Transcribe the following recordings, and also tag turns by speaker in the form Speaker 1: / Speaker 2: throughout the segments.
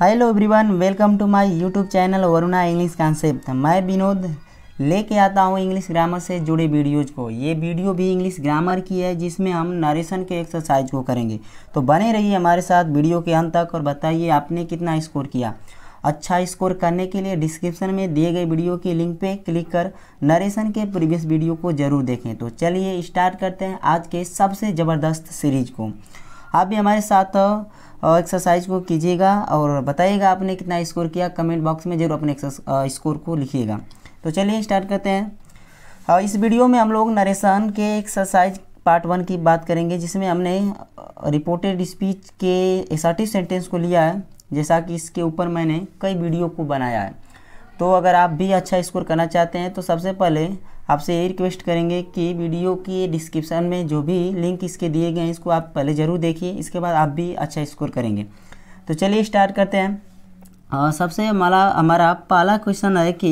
Speaker 1: hello everyone welcome to my YouTube channel Varuna English concept मैं विनोद लेके आता हूँ इंग्लिश ग्रामर से जुड़े वीडियोज को ये वीडियो भी इंग्लिश ग्रामर की है जिसमें हम नरेशन के एक्सरसाइज को करेंगे तो बने रहिए हमारे साथ वीडियो के अंत तक और बताइए आपने कितना स्कोर किया अच्छा स्कोर करने के लिए डिस्क्रिप्शन में दिए गए वीडियो के लिंक पे क्लिक कर नरेशन के प्रीवियस वीडियो को ज़रूर देखें तो चलिए स्टार्ट करते हैं आज के सबसे ज़बरदस्त सीरीज को आप भी हमारे साथ और एक्सरसाइज को कीजिएगा और बताइएगा आपने कितना स्कोर किया कमेंट बॉक्स में जरूर अपने स्कोर को लिखिएगा तो चलिए स्टार्ट करते हैं और हाँ, इस वीडियो में हम लोग नरेशन के एक्सरसाइज पार्ट वन की बात करेंगे जिसमें हमने रिपोर्टेड स्पीच के एसर्टिव सेंटेंस को लिया है जैसा कि इसके ऊपर मैंने कई वीडियो को बनाया है तो अगर आप भी अच्छा स्कोर करना चाहते हैं तो सबसे पहले आपसे ये रिक्वेस्ट करेंगे कि वीडियो की डिस्क्रिप्शन में जो भी लिंक इसके दिए गए हैं इसको आप पहले ज़रूर देखिए इसके बाद आप भी अच्छा स्कोर करेंगे तो चलिए स्टार्ट करते हैं आ, सबसे हमारा हमारा पहला क्वेश्चन है कि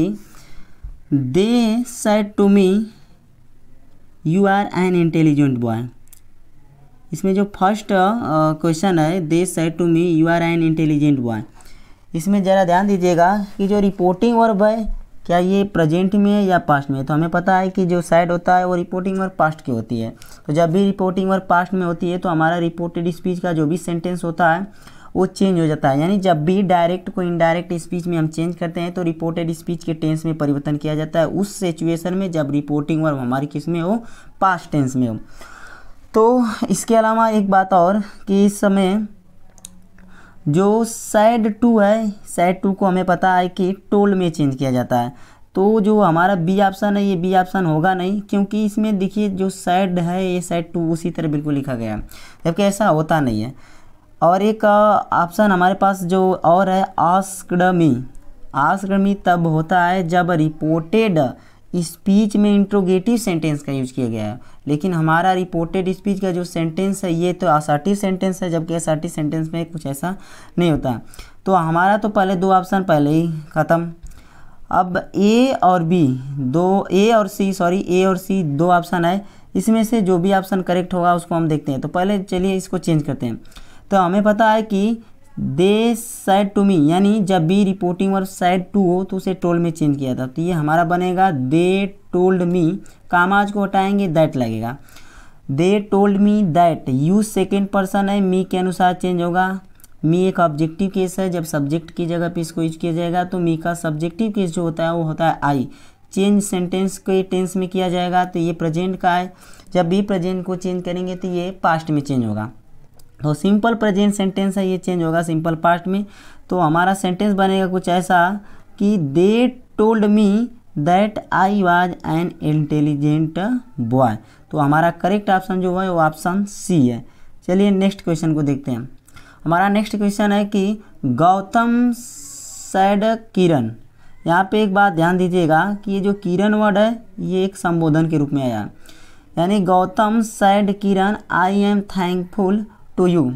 Speaker 1: they said to me you are an intelligent boy इसमें जो फर्स्ट क्वेश्चन है they said to me you are an intelligent boy इसमें ज़रा ध्यान दीजिएगा कि जो रिपोर्टिंग वर्ब है क्या ये प्रेजेंट में है या पास्ट में है तो हमें पता है कि जो साइड होता है वो रिपोर्टिंग वर्क पास्ट की होती है तो जब भी रिपोर्टिंग वर्क पास्ट में होती है तो हमारा रिपोर्टेड स्पीच का जो भी सेंटेंस होता है वो चेंज हो जाता है यानी जब भी डायरेक्ट को इनडायरेक्ट स्पीच में हम चेंज करते हैं तो रिपोर्टेड स्पीच के टेंस में परिवर्तन किया जाता है उस सिचुएशन में जब रिपोर्टिंग वर्क हमारी किस में हो पास्ट टेंस में हो तो इसके अलावा एक बात और कि इस समय जो साइड टू है साइड टू को हमें पता है कि टोल में चेंज किया जाता है तो जो हमारा बी ऑप्शन है ये बी ऑप्शन होगा नहीं क्योंकि इसमें देखिए जो साइड है ये साइड टू उसी तरह बिल्कुल लिखा गया है जबकि ऐसा होता नहीं है और एक ऑप्शन हमारे पास जो और है आस्कडमी आस्कडमी तब होता है जब रिपोर्टेड स्पीच में इंट्रोगेटिव सेंटेंस का यूज किया गया है लेकिन हमारा रिपोर्टेड स्पीच का जो सेंटेंस है ये तो असर्टिव सेंटेंस है जबकि असर्टिव सेंटेंस में कुछ ऐसा नहीं होता तो हमारा तो पहले दो ऑप्शन पहले ही ख़त्म अब ए और बी दो ए और सी सॉरी ए और सी दो ऑप्शन आए इसमें से जो भी ऑप्शन करेक्ट होगा उसको हम देखते हैं तो पहले चलिए इसको चेंज करते हैं तो हमें पता है कि दे सैड टू मी यानी जब बी रिपोर्टिंग वर्ब सैड टू हो तो उसे टोल में चेंज किया था तो ये हमारा बनेगा दे टोल्ड मी कामाज को हटाएंगे दैट लगेगा they told me that you second person है मी के अनुसार चेंज होगा मी एक ऑब्जेक्टिव केस है जब सब्जेक्ट की जगह पे इसको यूज किया जाएगा तो मी का सब्जेक्टिव केस जो होता है वो होता है आई चेंज सेंटेंस के टेंस में किया जाएगा तो ये प्रेजेंट का है जब भी प्रेजेंट को चेंज करेंगे तो ये पास्ट में चेंज होगा तो सिंपल प्रेजेंट सेंटेंस है ये चेंज होगा सिंपल पास्ट में तो हमारा सेंटेंस बनेगा कुछ ऐसा कि they told me that I was an intelligent boy तो हमारा करेक्ट ऑप्शन जो है वो ऑप्शन सी है चलिए नेक्स्ट क्वेश्चन को देखते हैं हमारा नेक्स्ट क्वेश्चन है कि गौतम सैड किरण यहाँ पे एक बात ध्यान दीजिएगा कि ये जो किरण वर्ड है ये एक संबोधन के रूप में आया यानी Gautam said Kiran I am thankful to you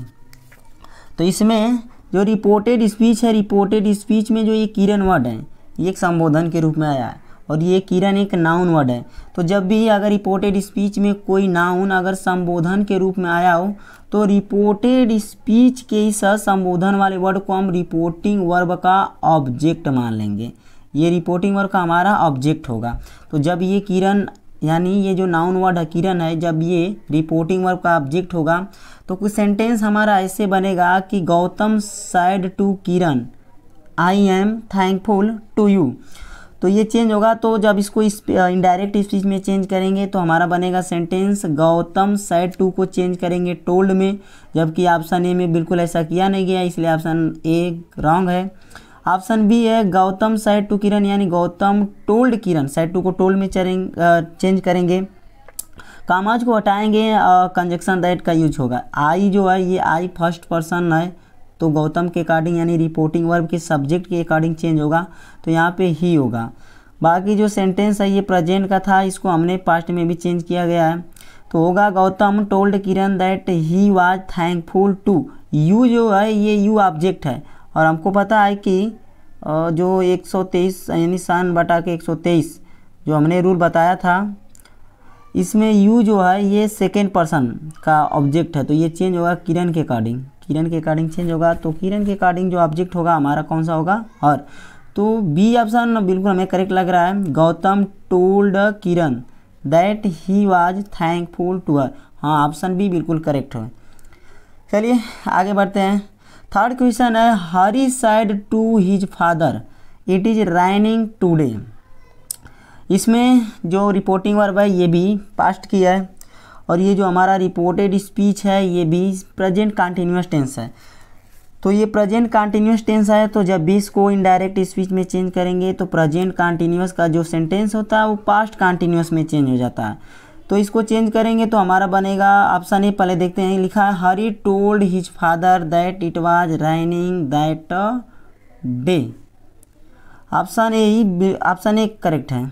Speaker 1: तो इसमें जो रिपोर्टेड स्पीच है रिपोर्टेड स्पीच में जो ये किरण वर्ड है ये एक संबोधन के रूप में आया है और ये किरण एक नाउन वर्ड है तो जब भी अगर रिपोर्टेड स्पीच में कोई नाउन अगर संबोधन के रूप में आया हो तो रिपोर्टेड स्पीच के इस संबोधन वाले वर्ड को हम रिपोर्टिंग वर्ब का ऑब्जेक्ट मान लेंगे ये रिपोर्टिंग वर्ब का हमारा ऑब्जेक्ट होगा तो जब ये किरण यानी ये जो नाउन वर्ड किरण है जब ये रिपोर्टिंग वर्ब का ऑब्जेक्ट होगा तो कुछ सेंटेंस हमारा ऐसे बनेगा कि Gautam said to Kiran I am thankful to you तो ये चेंज होगा तो जब इसको इस इनडायरेक्ट स्पीच में चेंज करेंगे तो हमारा बनेगा सेंटेंस गौतम साइड टू को चेंज करेंगे टोल्ड में जबकि ऑप्शन ए में बिल्कुल ऐसा किया नहीं गया इसलिए ऑप्शन ए रॉन्ग है ऑप्शन बी है गौतम साइड टू किरण यानी Gautam told Kiran said to को टोल्ड में चेंज करेंगे कामाज को हटाएंगे और कंजक्शन दैट का यूज होगा आई जो है ये आई फर्स्ट पर्सन है तो गौतम के अकॉर्डिंग यानी रिपोर्टिंग वर्ब के सब्जेक्ट के अकॉर्डिंग चेंज होगा तो यहाँ पे ही होगा बाकी जो सेंटेंस है ये प्रेजेंट का था इसको हमने पास्ट में भी चेंज किया गया है तो होगा Gautam told Kiran that he was thankful to you जो है ये यू ऑब्जेक्ट है और हमको पता है कि जो 123 यानी सान बटा के 123 जो हमने रूल बताया था इसमें यू जो है ये सेकेंड पर्सन का ऑब्जेक्ट है तो ये चेंज होगा किरण के अकॉर्डिंग किरण के अकॉर्डिंग चेंज होगा तो किरण के अकॉर्डिंग जो ऑब्जेक्ट होगा हमारा कौन सा होगा और तो बी ऑप्शन बिल्कुल हमें करेक्ट लग रहा है Gautam told Kiran that he was thankful to her हाँ ऑप्शन बी बिल्कुल करेक्ट है चलिए आगे बढ़ते हैं थर्ड क्वेश्चन है Hari said to his father it is raining today इसमें जो रिपोर्टिंग वर्ब है ये भी पास्ट की है और ये जो हमारा रिपोर्टेड स्पीच है ये भी प्रेजेंट कॉन्टीन्यूस टेंस है तो ये प्रेजेंट कंटिन्यूस टेंस है तो जब भी इसको इनडायरेक्ट स्पीच में चेंज करेंगे तो प्रेजेंट कॉन्टीन्यूस का जो सेंटेंस होता है वो पास्ट कॉन्टीन्यूस में चेंज हो जाता है तो इसको चेंज करेंगे तो हमारा बनेगा ऑप्शन ए पहले देखते हैं लिखा है Hari told his father that it was raining that day option A ही ऑप्शन ए करेक्ट है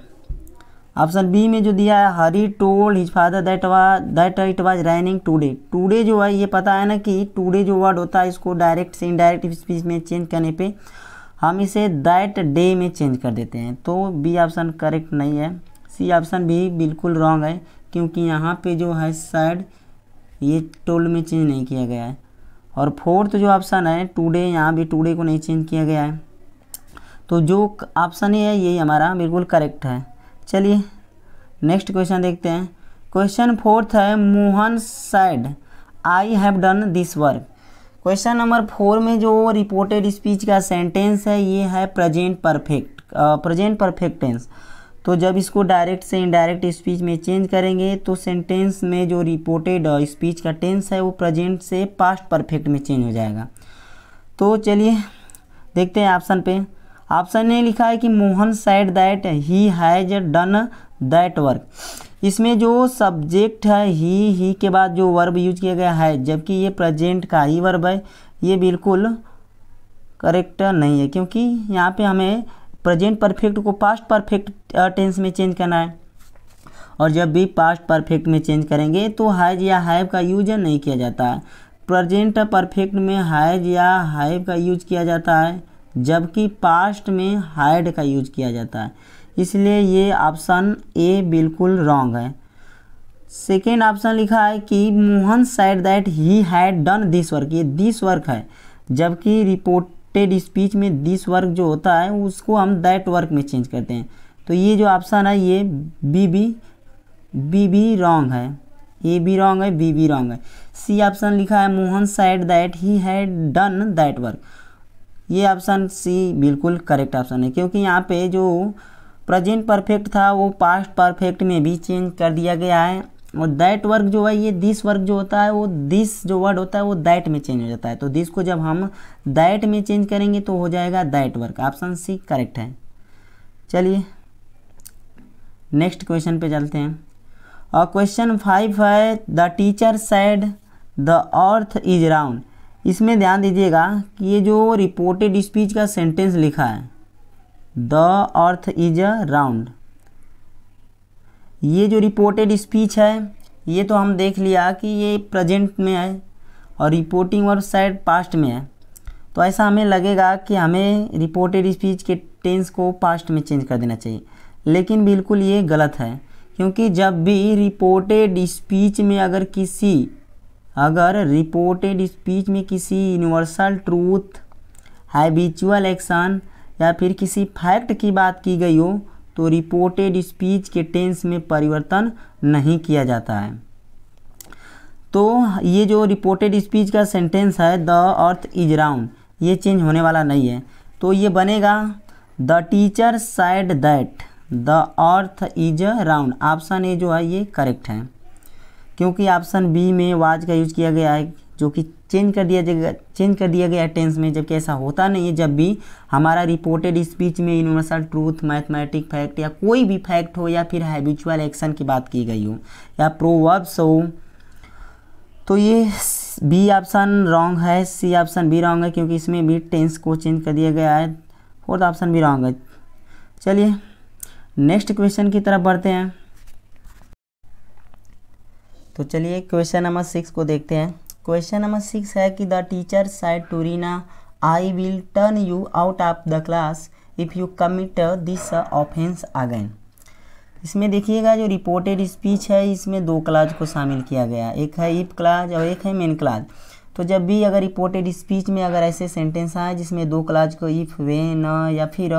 Speaker 1: ऑप्शन बी में जो दिया है Hari told his father that was that it was raining today today जो है ये पता है ना कि टूडे जो वर्ड होता है इसको डायरेक्ट से इनडायरेक्ट स्पीच में चेंज करने पर हम इसे दैट डे में चेंज कर देते हैं तो बी ऑप्शन करेक्ट नहीं है सी ऑप्शन भी बिल्कुल रॉन्ग है क्योंकि यहाँ पे जो है साइड ये टोल में चेंज नहीं किया गया है और फोर्थ जो ऑप्शन है टूडे यहाँ भी टूडे को नहीं चेंज किया गया है तो जो ऑप्शन है ये हमारा बिल्कुल करेक्ट है चलिए नेक्स्ट क्वेश्चन देखते हैं क्वेश्चन फोर्थ है Mohan said I have done this work question number four में जो रिपोर्टेड स्पीच का सेंटेंस है ये है प्रेजेंट परफेक्ट प्रेजेंट परफेक्टेंस तो जब इसको डायरेक्ट से इनडायरेक्ट स्पीच में चेंज करेंगे तो सेंटेंस में जो रिपोर्टेड स्पीच uh, का टेंस है वो प्रेजेंट से पास्ट परफेक्ट में चेंज हो जाएगा तो चलिए देखते हैं ऑप्शन पे ऑप्शन ने लिखा है कि Mohan said that he has done that work इसमें जो सब्जेक्ट है ही ही के बाद जो वर्ब यूज किया गया है जबकि ये प्रजेंट का ही वर्ब है ये बिल्कुल करेक्ट नहीं है क्योंकि यहाँ पे हमें प्रेजेंट परफेक्ट को पास्ट परफेक्ट टेंस में चेंज करना है और जब भी पास्ट परफेक्ट में चेंज करेंगे तो हैज या हैव का यूज नहीं किया जाता है प्रजेंट परफेक्ट में हैज या हैव का यूज किया जाता है जबकि पास्ट में हाइड का यूज किया जाता है इसलिए ये ऑप्शन ए बिल्कुल रॉन्ग है सेकेंड ऑप्शन लिखा है कि Mohan said that he had done this work ये दिस वर्क है जबकि रिपोर्ट कनेक्टेड स्पीच में दिस वर्क जो होता है उसको हम दैट वर्क में चेंज करते हैं तो ये जो ऑप्शन है ये B B B B wrong है ए बी रॉन्ग है बी बी रॉन्ग है सी ऑप्शन लिखा है Mohan said that he had done that work ये ऑप्शन सी बिल्कुल करेक्ट ऑप्शन है क्योंकि यहाँ पे जो प्रेजेंट परफेक्ट था वो पास्ट परफेक्ट में भी चेंज कर दिया गया है और दैट वर्क जो है ये दिस वर्क जो होता है वो दिस जो वर्ड होता है वो दैट में चेंज हो जाता है तो दिस को जब हम दैट में चेंज करेंगे तो हो जाएगा that work option C correct है चलिए नेक्स्ट क्वेश्चन पे चलते हैं और क्वेश्चन फाइव है the teacher said the earth is round इसमें ध्यान दीजिएगा कि ये जो रिपोर्टेड स्पीच का सेंटेंस लिखा है the earth is a round ये जो रिपोर्टेड स्पीच है ये तो हम देख लिया कि ये प्रेजेंट में है और रिपोर्टिंग और साइड पास्ट में है तो ऐसा हमें लगेगा कि हमें रिपोर्टेड स्पीच के टेंस को पास्ट में चेंज कर देना चाहिए लेकिन बिल्कुल ये गलत है क्योंकि जब भी रिपोर्टेड स्पीच में अगर किसी अगर रिपोर्टेड स्पीच में किसी यूनिवर्सल ट्रूथ हैबिचुअल एक्शन या फिर किसी फैक्ट की बात की गई हो तो रिपोर्टेड स्पीच के टेंस में परिवर्तन नहीं किया जाता है तो ये जो रिपोर्टेड स्पीच का सेंटेंस है द अर्थ इज राउंड ये चेंज होने वाला नहीं है तो ये बनेगा the teacher said that the earth is round option A जो है ये करेक्ट है क्योंकि ऑप्शन बी में वाज का यूज किया गया है जो कि चेंज कर दिया जाएगा चेंज कर दिया गया टेंस में जबकि ऐसा होता नहीं है जब भी हमारा रिपोर्टेड स्पीच में यूनिवर्सल ट्रूथ मैथमेटिक फैक्ट या कोई भी फैक्ट हो या फिर हैबिचुअल एक्शन की बात की गई हो या प्रोवर्ब्स हो तो ये बी ऑप्शन रॉन्ग है सी ऑप्शन भी रॉन्ग है क्योंकि इसमें भी टेंस को चेंज कर दिया गया है फोर्थ ऑप्शन भी रॉन्ग है चलिए नेक्स्ट क्वेश्चन की तरफ बढ़ते हैं तो चलिए क्वेश्चन नंबर सिक्स को देखते हैं क्वेश्चन नंबर सिक्स है कि the teacher said to Reena I will turn you out of the class if you commit this offence again इसमें देखिएगा जो रिपोर्टेड स्पीच है इसमें दो क्लाज को शामिल किया गया एक है इफ क्लाज और एक है मेन क्लाज तो जब भी अगर रिपोर्टेड स्पीच में अगर ऐसे सेंटेंस आए जिसमें दो क्लाज को इफ वेन या फिर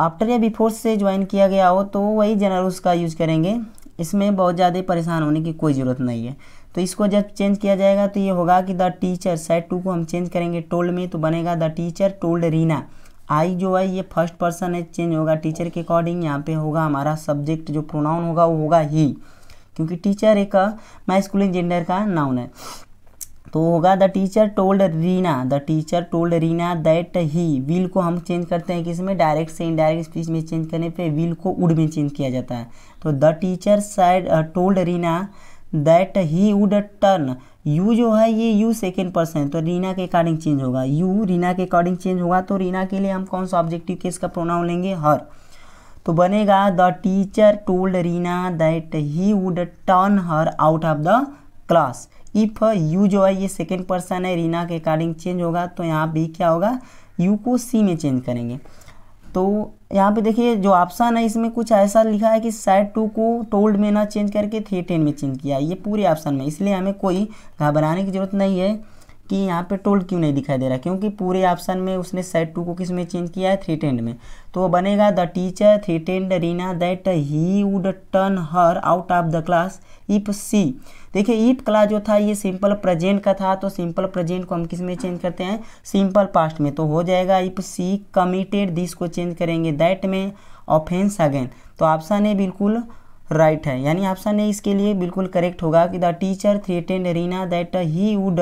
Speaker 1: आफ्टर या बिफोर से ज्वाइन किया गया हो तो वही जनरल उसका यूज करेंगे इसमें बहुत ज़्यादा परेशान होने की कोई ज़रूरत नहीं है तो इसको जब चेंज किया जाएगा तो ये होगा कि द टीचर साइड टू को हम चेंज करेंगे टोल्ड में तो बनेगा the teacher told Reena I जो है ये फर्स्ट पर्सन है चेंज होगा टीचर के अकॉर्डिंग यहाँ पे होगा हमारा सब्जेक्ट जो प्रोनाउन होगा वो होगा ही क्योंकि टीचर एक माइस्कुलिन जेंडर का नाउन है तो होगा the teacher told Reena the teacher told Reena that he will को हम चेंज करते हैं किसमें डायरेक्ट से इनडायरेक्ट स्पीच में चेंज करने पे विल को उड में चेंज किया जाता है तो the teacher said told Reena that he would turn you जो है ये यू सेकेंड पर्सन तो रीना के अकॉर्डिंग चेंज होगा यू रीना के अकॉर्डिंग चेंज होगा तो रीना के लिए हम कौन सा ऑब्जेक्टिव केस का प्रोनाउन लेंगे हर तो बनेगा the teacher told Reena that he would turn her out of the class if you जो है ये सेकेंड पर्सन है रीना के अकॉर्डिंग चेंज होगा तो यहाँ भी क्या होगा यू को सी में चेंज करेंगे तो यहाँ पे देखिए जो ऑप्शन है इसमें कुछ ऐसा लिखा है कि साइड टू को टोल्ड में ना चेंज करके थे टेन में चेंज किया ये पूरे ऑप्शन में इसलिए हमें कोई घबराने की ज़रूरत नहीं है कि यहाँ पे टोल्ड क्यों नहीं दिखाई दे रहा क्योंकि पूरे ऑप्शन में उसने साइड टू को किस में चेंज किया है थ्री टेंड में तो बनेगा the teacher threatened Reena that he would turn her out of the class if she देखिए ईप क्लास जो था ये सिंपल प्रेजेंट का था तो सिंपल प्रेजेंट को हम किस में चेंज करते हैं सिंपल पास्ट में तो हो जाएगा इफ सी कमिटेड दिस को चेंज करेंगे दैट में ऑफेंस अगेन तो ऑप्शन ने बिल्कुल राइट right है यानी ऑप्शन ने इसके लिए बिल्कुल करेक्ट होगा कि the teacher threatened Reena that he would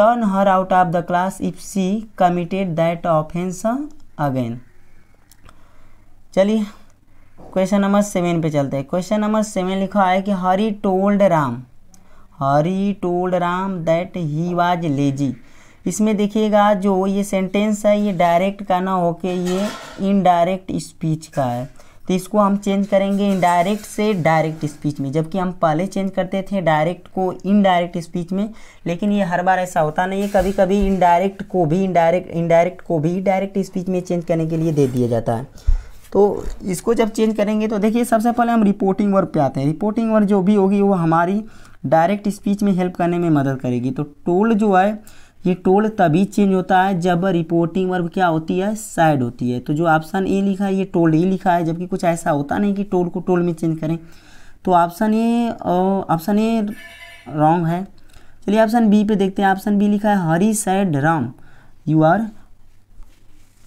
Speaker 1: turn her out of the class if she committed that offence again चलिए क्वेश्चन नंबर सेवन पे चलते हैं क्वेश्चन नंबर सेवन लिखा है कि Hari told Ram Hari told Ram that he was lazy इसमें देखिएगा जो ये सेंटेंस है ये डायरेक्ट का ना होके ये इनडायरेक्ट स्पीच का है तो इसको हम चेंज करेंगे इनडायरेक्ट से डायरेक्ट स्पीच में जबकि हम पहले चेंज करते थे डायरेक्ट को इनडायरेक्ट स्पीच में लेकिन ये हर बार ऐसा होता नहीं है कभी कभी इनडायरेक्ट को भी इनडायरेक्ट इनडायरेक्ट को भी डायरेक्ट स्पीच में चेंज करने के लिए दे दिया जाता है तो इसको जब चेंज करेंगे तो देखिए सबसे पहले हम रिपोर्टिंग वर्ब पे आते हैं रिपोर्टिंग वर्ब जो भी होगी वो हमारी डायरेक्ट स्पीच में हेल्प करने में मदद करेगी तो टोल जो है ये टोल तभी चेंज होता है जब रिपोर्टिंग वर्ब क्या होती है साइड होती है तो जो ऑप्शन ए लिखा है ये टोल ए लिखा है जबकि कुछ ऐसा होता नहीं कि टोल को टोल में चेंज करें तो option A option A wrong है चलिए ऑप्शन बी पे देखते हैं ऑप्शन बी लिखा है Hari said Ram you are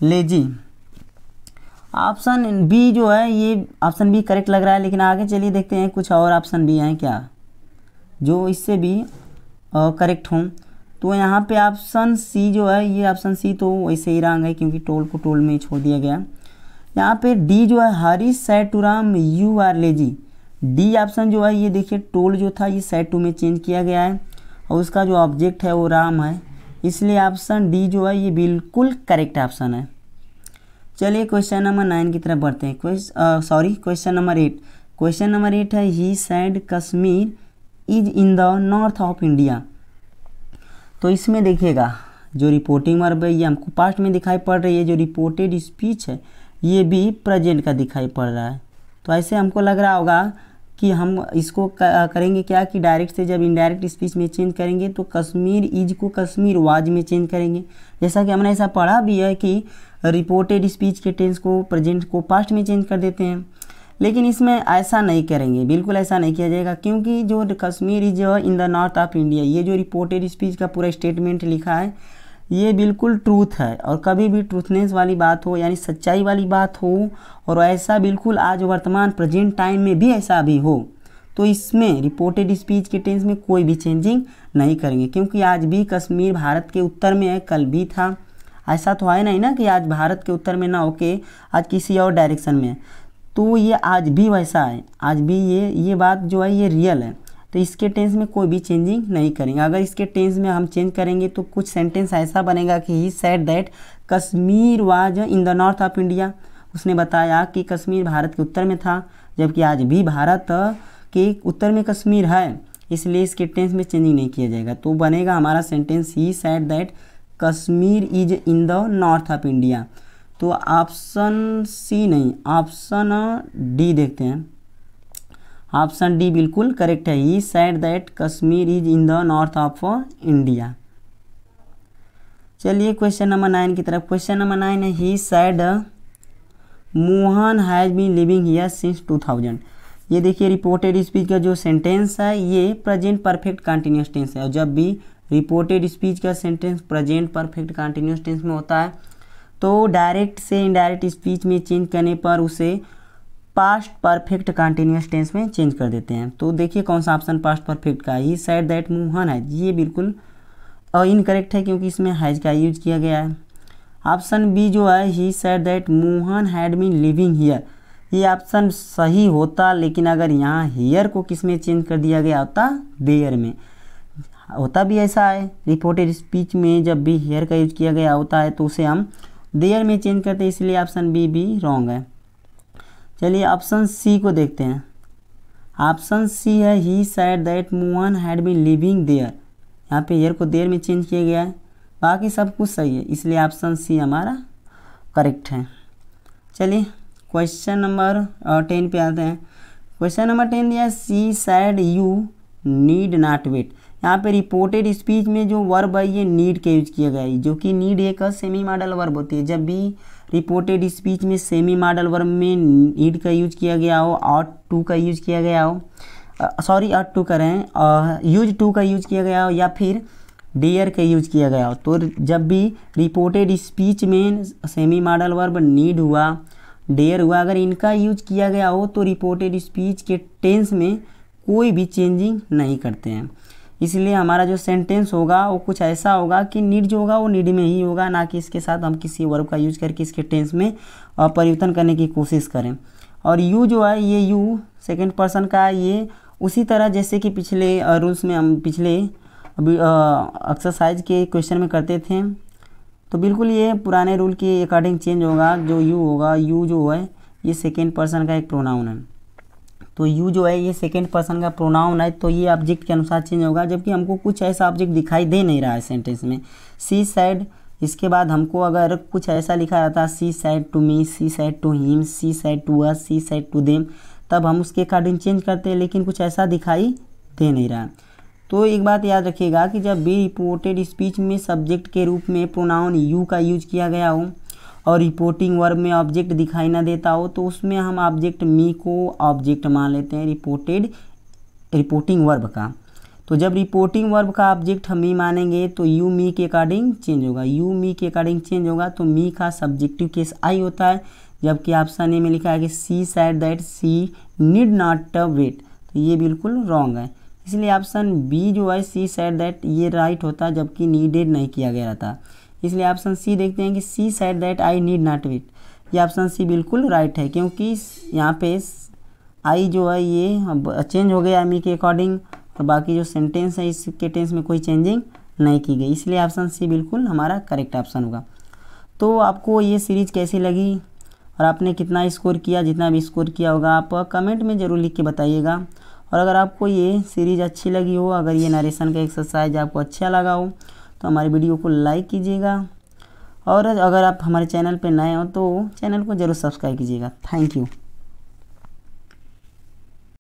Speaker 1: lazy option B जो है ये ऑप्शन बी करेक्ट लग रहा है लेकिन आगे चलिए देखते हैं कुछ और ऑप्शन भी हैं क्या जो इससे भी करेक्ट हों तो यहाँ पे ऑप्शन सी जो है ये ऑप्शन सी तो वैसे ही रंग है क्योंकि टोल को टोल में छोड़ दिया गया यहाँ पे डी जो है Hari to Ram you are lazy D option जो है ये देखिए टोल जो था ये टू में चेंज किया गया है और उसका जो ऑब्जेक्ट है वो राम है इसलिए ऑप्शन डी जो है ये बिल्कुल करेक्ट ऑप्शन है चलिए क्वेश्चन नंबर नाइन की तरफ बढ़ते हैं sorry question number eight question number eight है he said Kashmir is in the north of India तो इसमें देखिएगा जो रिपोर्टिंग वर्ब है ये हमको पास्ट में दिखाई पड़ रही है जो रिपोर्टेड स्पीच है ये भी प्रेजेंट का दिखाई पड़ रहा है तो ऐसे हमको लग रहा होगा कि हम इसको करेंगे क्या कि डायरेक्ट से जब इनडायरेक्ट स्पीच में चेंज करेंगे तो कश्मीर इज को कश्मीर वाज में चेंज करेंगे जैसा कि हमने ऐसा पढ़ा भी है कि रिपोर्टेड स्पीच के टेंस को प्रेजेंट को पास्ट में चेंज कर देते हैं लेकिन इसमें ऐसा नहीं करेंगे बिल्कुल ऐसा नहीं किया जाएगा क्योंकि जो Kashmir is in the north of India ये जो रिपोर्टेड स्पीच का पूरा स्टेटमेंट लिखा है ये बिल्कुल ट्रूथ है और कभी भी ट्रूथनेस वाली बात हो यानी सच्चाई वाली बात हो और ऐसा बिल्कुल आज वर्तमान प्रेजेंट टाइम में भी ऐसा भी हो तो इसमें रिपोर्टेड स्पीच के टेंस में कोई भी चेंजिंग नहीं करेंगे क्योंकि आज भी कश्मीर भारत के उत्तर में है कल भी था ऐसा तो है नहीं ना कि आज भारत के उत्तर में ना होके आज किसी और डायरेक्शन में तो ये आज भी वैसा है आज भी ये ये बात जो है ये रियल है तो इसके टेंस में कोई भी चेंजिंग नहीं करेंगे अगर इसके टेंस में हम चेंज करेंगे तो कुछ सेंटेंस ऐसा बनेगा कि he said that Kashmir was in the north of India उसने बताया कि कश्मीर भारत के उत्तर में था जबकि आज भी भारत के उत्तर में कश्मीर है इसलिए इसके टेंस में चेंजिंग नहीं किया जाएगा तो बनेगा हमारा sentence he said that Kashmir is in the north of India तो ऑप्शन सी नहीं ऑप्शन डी देखते हैं ऑप्शन डी बिल्कुल करेक्ट है he said that Kashmir is in the north of India चलिए क्वेश्चन नंबर नाइन की तरफ क्वेश्चन नंबर नाइन है he said Mohan has been living here since 2000 ये देखिए रिपोर्टेड स्पीच का जो सेंटेंस है ये प्रेजेंट परफेक्ट कंटिन्यूस टेंस है और जब भी रिपोर्टेड स्पीच का sentence present perfect continuous tense में होता है तो डायरेक्ट से इनडायरेक्ट स्पीच में चेंज करने पर उसे पास्ट परफेक्ट कंटिन्यूस टेंस में चेंज कर देते हैं तो देखिए कौन सा ऑप्शन पास्ट परफेक्ट का ही सैड दैट मोहन है ये बिल्कुल इनकरेक्ट है क्योंकि इसमें हैज का यूज किया गया है ऑप्शन बी जो है he said that Mohan had been living here ये ऑप्शन सही होता लेकिन अगर यहाँ हियर को किस में चेंज कर दिया गया होता देयर में होता भी ऐसा है रिपोर्टेड स्पीच में जब भी हेयर का यूज किया गया होता है तो उसे हम देयर में चेंज करते हैं इसलिए ऑप्शन बी भी रॉन्ग है चलिए ऑप्शन सी को देखते हैं ऑप्शन सी है he said that Mohan had be living there यहाँ पे हेयर को देयर में चेंज किया गया है बाकी सब कुछ सही है इसलिए ऑप्शन सी हमारा करेक्ट है चलिए क्वेश्चन नंबर टेन पे आते हैं क्वेश्चन नंबर टेन दिया she said you need not wait यहाँ पे रिपोर्टेड स्पीच में जो वर्ब है ये नीड के यूज किया गया है जो कि नीड एक सेमी मॉडल वर्ब होती है जब भी रिपोर्टेड स्पीच में सेमी मॉडल वर्ब में नीड का यूज किया गया हो और टू का यूज किया गया हो सॉरी और टू करें यूज टू का यूज किया गया हो या फिर डेयर का यूज किया गया हो तो जब भी रिपोर्टेड स्पीच में सेमी मॉडल वर्ब नीड हुआ डेयर हुआ अगर इनका यूज किया गया हो तो रिपोर्टेड स्पीच के टेंस में कोई भी चेंजिंग नहीं करते हैं इसलिए हमारा जो सेंटेंस होगा वो कुछ ऐसा होगा कि नीड जो होगा वो नीड में ही होगा ना कि इसके साथ हम किसी वर्ब का यूज करके इसके टेंस में परिवर्तन करने की कोशिश करें और यू जो है ये यू सेकेंड पर्सन का है ये उसी तरह जैसे कि पिछले रूल्स में हम पिछले एक्सरसाइज के क्वेश्चन में करते थे तो बिल्कुल ये पुराने रूल के अकॉर्डिंग चेंज होगा जो यू होगा यू जो है ये सेकेंड पर्सन का एक प्रोनाउन है तो यू जो है ये सेकेंड पर्सन का प्रोनाउन है तो ये ऑब्जेक्ट के अनुसार चेंज होगा जबकि हमको कुछ ऐसा ऑब्जेक्ट दिखाई दे नहीं रहा है सेंटेंस में सी सैड इसके बाद हमको अगर कुछ ऐसा लिखा है she said to me she said to him she said to us she said to them तब हम उसके अकॉर्डिंग चेंज करते हैं लेकिन कुछ ऐसा दिखाई दे नहीं रहा तो एक बात याद रखिएगा कि जब बी रिपोर्टेड स्पीच में सब्जेक्ट के रूप में प्रोनाउन यू का यूज किया गया हो और रिपोर्टिंग वर्ब में ऑब्जेक्ट दिखाई ना देता हो तो उसमें हम ऑब्जेक्ट मी को ऑब्जेक्ट मान लेते हैं रिपोर्टेड रिपोर्टिंग वर्ब का तो जब रिपोर्टिंग वर्ब का ऑब्जेक्ट हम मी मानेंगे तो यू मी के अकॉर्डिंग चेंज होगा यू मी के अकॉर्डिंग चेंज होगा तो मी का सब्जेक्टिव केस आई होता है जबकि ऑप्शन ए में लिखा है कि she said that she need not wait तो ये बिल्कुल रॉन्ग है इसलिए ऑप्शन बी जो है सी सैड दैट ये राइट होता है जबकि नीडेड नहीं किया गया था इसलिए ऑप्शन सी देखते हैं कि she said that I need not wait ये ऑप्शन सी बिल्कुल राइट है क्योंकि यहाँ पे आई जो है ये चेंज हो गया एम के अकॉर्डिंग और तो बाकी जो सेंटेंस है इसके टेंस में कोई चेंजिंग नहीं की गई इसलिए ऑप्शन सी बिल्कुल हमारा करेक्ट ऑप्शन होगा तो आपको ये सीरीज़ कैसी लगी और आपने कितना स्कोर किया जितना भी स्कोर किया होगा आप कमेंट में ज़रूर लिख के बताइएगा और अगर आपको ये सीरीज़ अच्छी लगी हो अगर ये नरेशन का एक्सरसाइज आपको अच्छा लगा हो तो हमारी वीडियो को लाइक कीजिएगा और अगर आप हमारे चैनल पर नए हो तो चैनल को ज़रूर सब्सक्राइब कीजिएगा थैंक यू